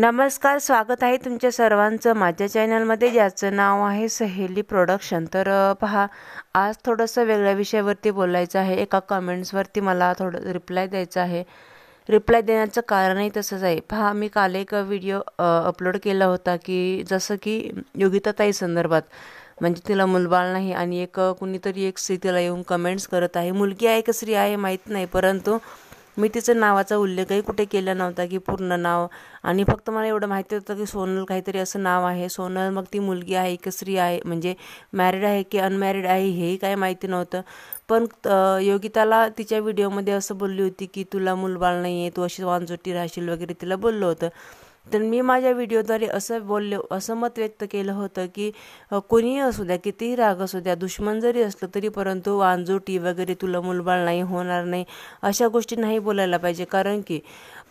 नमस्कार स्वागत आहे तुमच्या सर्वांचं माझ्या चॅनलमध्ये ज्याचं नाव आहे सहेली प्रोडक्शन तर पहा आज थोडंसं वेगळ्या विषयावरती बोलायचं आहे एका कमेंट्सवरती मला थोडं रिप्लाय द्यायचं आहे रिप्लाय देण्याचं कारणही तसंच आहे पहा मी काल एक व्हिडिओ अपलोड केला होता की जसं की योगिताताई संदर्भात म्हणजे तिला मुलबाळ नाही आणि एक कुणीतरी एक स्त्री तिला येऊन कमेंट्स करत आहे मुलगी आहे का स्त्री आहे माहीत नाही परंतु मी तिचं नावाचा उल्लेखही कुठे केला नव्हता की पूर्ण नाव आणि फक्त मला एवढं माहिती होतं की सोनल काहीतरी असं नाव आहे सोनल मग ती मुलगी आहे की स्त्री आहे म्हणजे मॅरिड आहे की अनमॅरिड आहे हेही काही माहिती नव्हतं पण योगिताला तिच्या व्हिडिओमध्ये असं बोलली होती की तुला मुलबाळ नाही आहे तू अशी वांजोटी राहशील वगैरे तिला बोललं होतं तर मी माझ्या व्हिडिओद्वारे असं बोलले असं मत व्यक्त केलं होतं की कोणीही असू द्या कितीही राग असू द्या दुश्मन जरी असलं तरी परंतु वांजोटी वगैरे तुला मुलबाळ नाही होणार नाही अशा गोष्टी नाही बोलायला पाहिजे कारण की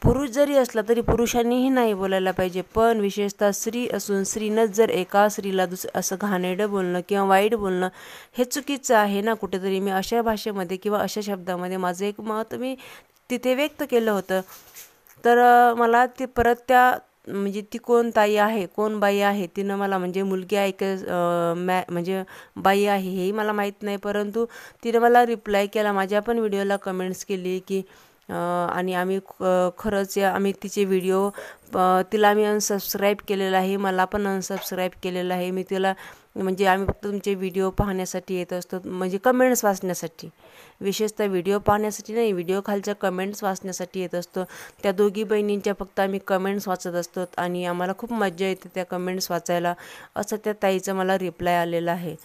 पुरुष जरी असला तरी पुरुषांनीही नाही बोलायला पाहिजे पण विशेषतः स्त्री असून स्त्रीनंच जर एका स्त्रीला दुस असं घाणेडं बोलणं किंवा वाईट बोलणं हे चुकीचं आहे ना कुठेतरी मी अशा भाषेमध्ये किंवा अशा शब्दामध्ये माझं एक मत मी तिथे व्यक्त केलं होतं तर मला ती परत त्या म्हणजे ती कोण ताई आहे कोण बाई आहे तिनं मला म्हणजे मुलगी आहे की मॅ म्हणजे बाई आहे हेही मला माहीत नाही परंतु तिनं मला रिप्लाय केला माझ्या पण व्हिडिओला कमेंट्स केली की आणि आम्ही खरंच आम्ही तिचे व्हिडिओ तिला आम्ही अनसबस्क्राईब केलेलं आहे मला पण अनसबस्क्राईब केलेलं आहे मी तिला म्हणजे आम्ही फक्त तुमचे व्हिडिओ पाहण्यासाठी येत असतो म्हणजे कमेंट्स वाचण्यासाठी विशेषतः व्हिडिओ पाहण्यासाठी नाही व्हिडिओ खालच्या कमेंट्स वाचण्यासाठी येत असतो त्या दोघी बहिणींच्या फक्त आम्ही कमेंट्स वाचत असतो आणि आम्हाला खूप मजा येते त्या कमेंट्स वाचायला असं त्या ताईचं मला रिप्लाय आलेला आहे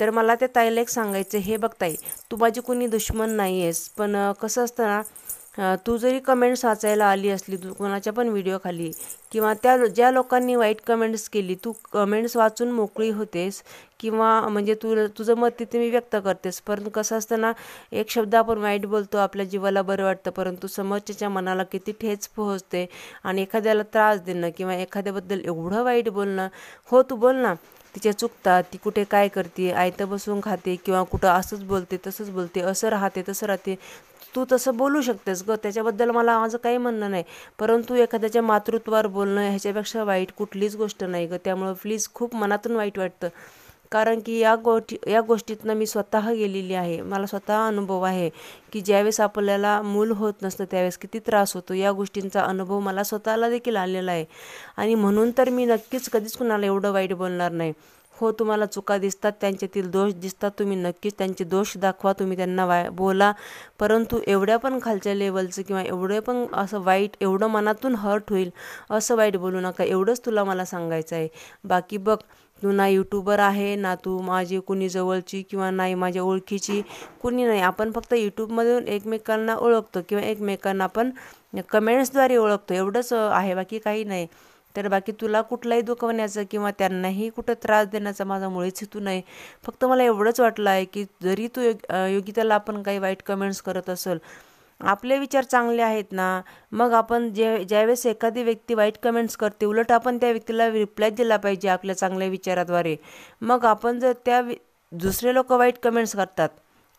तर मला त्या ताईला एक सांगायचं हे बघ ताई तू माझी कोणी दुश्मन नाही आहेस पण कसं असतं ना तू जरी कमेंट्स वाचायला आली असली तू कोणाच्या पण व्हिडिओ खाली किंवा त्या ज्या लोकांनी वाईट कमेंट्स केली तू कमेंट्स वाचून मोकळी होतेस किंवा म्हणजे तू तुझं मत तिथे मी व्यक्त करतेस परंतु कसं असतं ना एक शब्द आपण वाईट बोलतो आपल्या जीवाला बरं वाटतं परंतु समोरच्याच्या मनाला किती ठेच पोहोचते आणि एखाद्याला त्रास देणं किंवा एखाद्याबद्दल एवढं वाईट बोलणं हो तू बोल ना तिच्या चुकतात ती कुठे काय करते आयतं बसून खाते किंवा कुठं असंच बोलते तसंच बोलते असं राहते तसं राहते तू तसं बोलू शकतेस ग त्याच्याबद्दल मला माझं काही म्हणणं नाही परंतु एखाद्याच्या मातृत्वावर बोलणं ह्याच्यापेक्षा वाईट कुठलीच गोष्ट नाही ग त्यामुळं प्लीज खूप मनातून वाईट वाटतं कारण की या गोष्टी या गोष्टीतनं मी स्वतः गेलेली आहे मला स्वतः अनुभव आहे की ज्यावेळेस आपल्याला मूल होत नसतं त्यावेळेस किती त्रास होतो या गोष्टींचा अनुभव मला स्वतःला देखील आलेला आहे आणि म्हणून तर मी नक्कीच कधीच कुणाला एवढं वाईट बोलणार नाही हो तुम्हाला चुका दिसतात त्यांच्यातील दोष दिसतात तुम्ही नक्कीच त्यांचे दोष दाखवा तुम्ही त्यांना वाय बोला परंतु एवढ्या पण खालच्या लेवलचं किंवा एवढं पण असं वाईट एवढं मनातून हर्ट होईल असं वाईट बोलू नका एवढंच तुला मला सांगायचं आहे बाकी बघ तू ना यूट्यूबर आहे ना तू माझी कुणी जवळची किंवा नाही माझ्या ओळखीची कुणी नाही आपण फक्त यूट्यूबमधून एकमेकांना ओळखतो किंवा एकमेकांना आपण कमेंट्सद्वारे ओळखतो एवढंच आहे बाकी काही नाही तर बाकी तुला कुठलाही दुखवण्याचं किंवा त्यांनाही कुठं त्रास देण्याचा माझा मुळेच हेतू नाही फक्त मला एवढंच वाटलं आहे की जरी तू योग योगिताला आपण काही वाईट कमेंट्स करत असेल आपले विचार चांगले आहेत ना मग आपण जे ज्यावेळेस एखादी व्यक्ती वाईट कमेंट्स करते उलट आपण त्या व्यक्तीला रिप्लाय दिला पाहिजे आपल्या चांगल्या विचाराद्वारे मग आपण जर त्या दुसरे लोक वाईट कमेंट्स करतात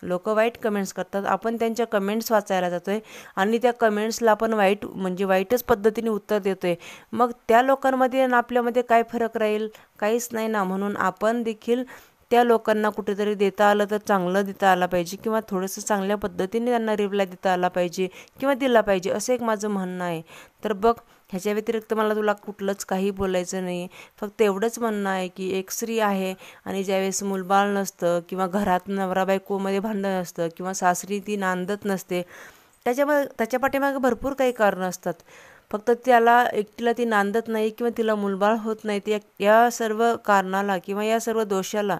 लोक वाईट कमेंट्स करतात आपण त्यांच्या कमेंट्स वाचायला जातो आहे आणि त्या कमेंट्सला आपण वाईट म्हणजे वाईटच पद्धतीने उत्तर देतो आहे मग त्या लोकांमध्ये आणि आपल्यामध्ये काय फरक राहील काहीच नाही ना म्हणून आपण देखील त्या लोकांना कुठेतरी देता आलं तर चांगलं देता आलं पाहिजे किंवा थोडंसं चांगल्या पद्धतीने त्यांना रिप्लाय देता आला पाहिजे किंवा दिला पाहिजे असं एक माझं म्हणणं आहे तर बघ ह्याच्या व्यतिरिक्त मला तुला कुठलंच काही बोलायचं नाही फक्त एवढंच म्हणणं आहे की एक स्त्री आहे आणि ज्यावेळेस मुलबाळ नसतं किंवा घरात नवरा बायकोमध्ये भांडण असतं किंवा सासरी ती नांदत नसते त्याच्या त्याच्या पाठीमागे भरपूर काही कारणं असतात फक्त त्याला एकटीला ती नांदत नाही किंवा तिला मुलबाळ होत नाही ते या सर्व कारणाला किंवा या सर्व दोषाला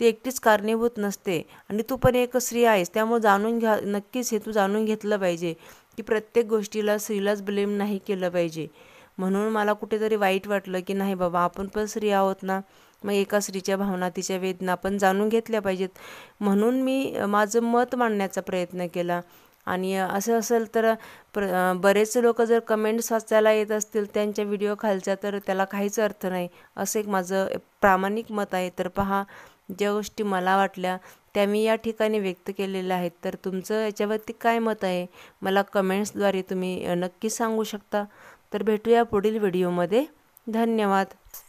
ती एकटीच कारणीभूत नसते आणि तू पण एक स्त्री आहेस त्यामुळे जाणून घ्या नक्कीच हे तू जाणून घेतलं पाहिजे की प्रत्येक गोष्टीला स्त्रीलाच ब्लेम नाही केलं पाहिजे म्हणून मला कुठेतरी वाईट वाटलं की नाही बाबा आपण पण स्त्री आहोत ना मग एका स्त्रीच्या भावना तिच्या वेदना पण जाणून घेतल्या पाहिजेत म्हणून मी माझं मत मांडण्याचा प्रयत्न केला आणि असं असेल तर प्र बरेच लोक जर कमेंट्स वाचायला येत असतील त्यांच्या व्हिडिओ खालच्या तर त्याला काहीच अर्थ नाही असं एक माझं प्रामाणिक मत आहे तर पहा ज्या गोष्टी मला वाटल्या त्या मी या ठिकाणी व्यक्त केलेल्या आहेत तर तुमचं याच्यावरती काय मत आहे मला कमेंट्सद्वारे तुम्ही नक्की सांगू शकता तर भेटूया पुढील व्हिडिओमध्ये धन्यवाद